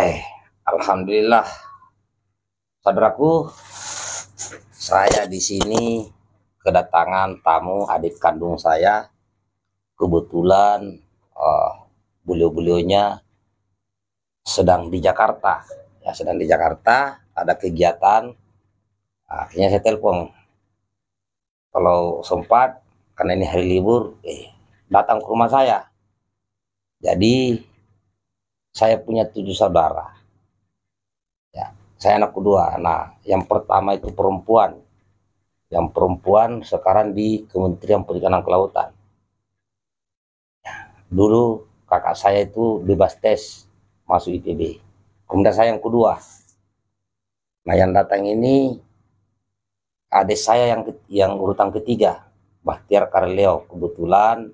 Eh, alhamdulillah. Saudaraku, saya di sini kedatangan tamu adik kandung saya. Kebetulan uh, beliau-beliaunya sedang di Jakarta. Ya, sedang di Jakarta, ada kegiatan. Akhirnya saya telepon. Kalau sempat, karena ini hari libur, eh, datang ke rumah saya. Jadi saya punya tujuh saudara. Ya, saya anak kedua. Nah, yang pertama itu perempuan. Yang perempuan sekarang di Kementerian Perikanan Kelautan. Ya, dulu kakak saya itu bebas tes masuk ITB. Kemudian saya yang kedua. Nah, yang datang ini adik saya yang yang urutan ketiga, Bahtiar Karleo. Kebetulan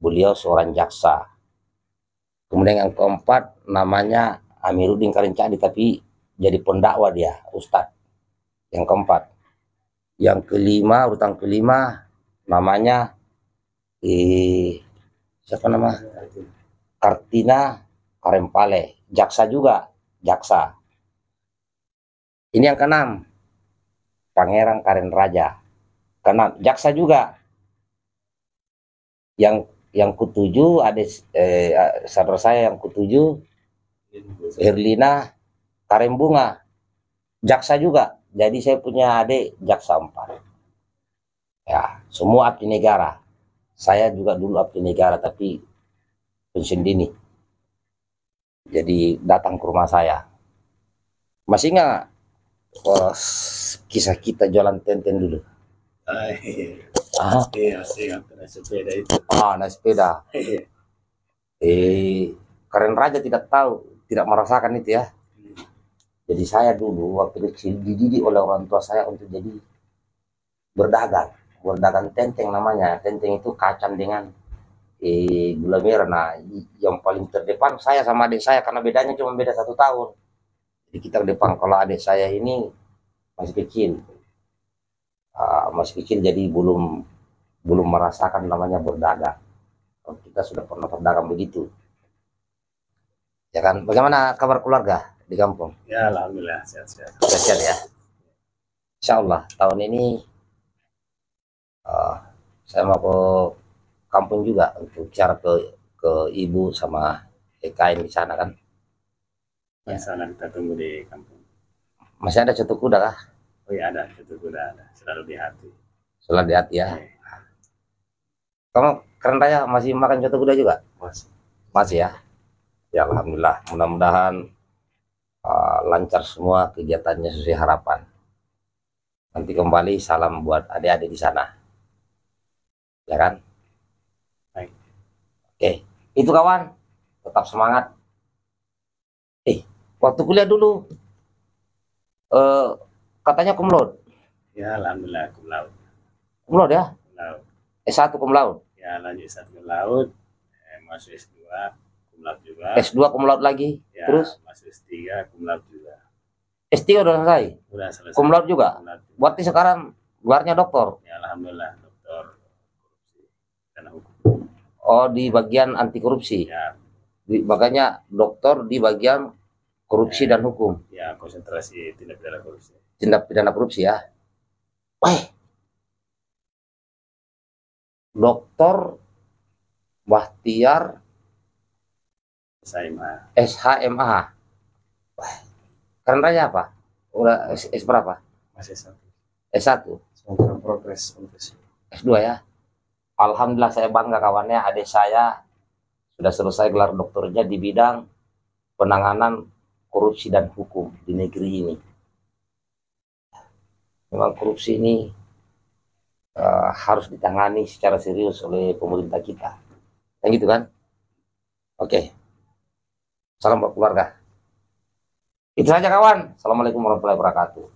beliau seorang jaksa Kemudian yang keempat namanya Amiruddin Karincadi tapi jadi pendakwa dia, Ustadz. Yang keempat. Yang kelima, urutan kelima namanya eh, siapa nama? Kartina Karempale, jaksa juga, jaksa. Ini yang keenam, Pangeran Karen Raja. Keenam, jaksa juga. Yang yang kutuju ada eh, saudara saya yang kutuju Herlina Karembunga jaksa juga jadi saya punya adik jaksa empat ya semua abdi negara saya juga dulu abdi negara tapi pensiun dini jadi datang ke rumah saya masih nggak kisah kita jalan tenten dulu ah, iya, ah. iya, sepeda itu ah naik sepeda eh keren raja tidak tahu tidak merasakan itu ya jadi saya dulu waktu kecil dididik oleh orang tua saya untuk jadi berdagang berdagang tenteng namanya tenteng itu kacang dengan eh, gula merah nah yang paling terdepan saya sama adik saya karena bedanya cuma beda satu tahun jadi kita ke depan kalau adik saya ini masih kecil uh, masih kecil jadi belum belum merasakan namanya berdagang. Kalau oh, kita sudah pernah berdagang begitu. Ya kan? Bagaimana kabar keluarga di kampung? Ya, alhamdulillah sehat-sehat. Sehat ya. Insya Allah tahun ini uh, saya mau ke kampung juga untuk cara ke ke ibu sama Eka di sana kan. Ya. sana kita tunggu di kampung. Masih ada cetuk kuda kah? Oh iya ada, cetuk kuda ada. Selalu di hati. Selalu di hati ya. ya. Kamu tanya masih makan coto kuda juga? Masih. Masih ya? Ya Alhamdulillah. Mudah-mudahan uh, lancar semua kegiatannya sesuai harapan. Nanti kembali salam buat adik-adik di sana. Ya kan? Baik. Oke. Itu kawan. Tetap semangat. Eh, waktu kuliah dulu. Uh, katanya kumlaut. Ya, alhamdulillah kumlaut. Kumlaut ya? Kumlaut. S1 kumlaut ya lanjut satu ke laut eh, masuk S2 kumlab juga S2 kumlab lagi ya, terus masuk S3 kumlab juga S3 udah selesai udah selesai kumlab juga kumlab juga. berarti sekarang luarnya dokter ya alhamdulillah doktor karena hukum oh di bagian anti korupsi ya di, makanya dokter di bagian korupsi ya. dan hukum ya konsentrasi tindak pidana korupsi tindak pidana korupsi ya Wah, Dr. Bahtiar SHMA. SHMA. Wah, keren raya apa? Udah S, S berapa? S1. S1. Semoga progres S2 ya. Alhamdulillah saya bangga kawannya adik saya sudah selesai gelar doktornya di bidang penanganan korupsi dan hukum di negeri ini. Memang korupsi ini uh, harus ditangani secara serius oleh pemerintah kita. Yang gitu kan? Oke. Okay. Salam buat keluarga. Itu saja kawan. Assalamualaikum warahmatullahi wabarakatuh.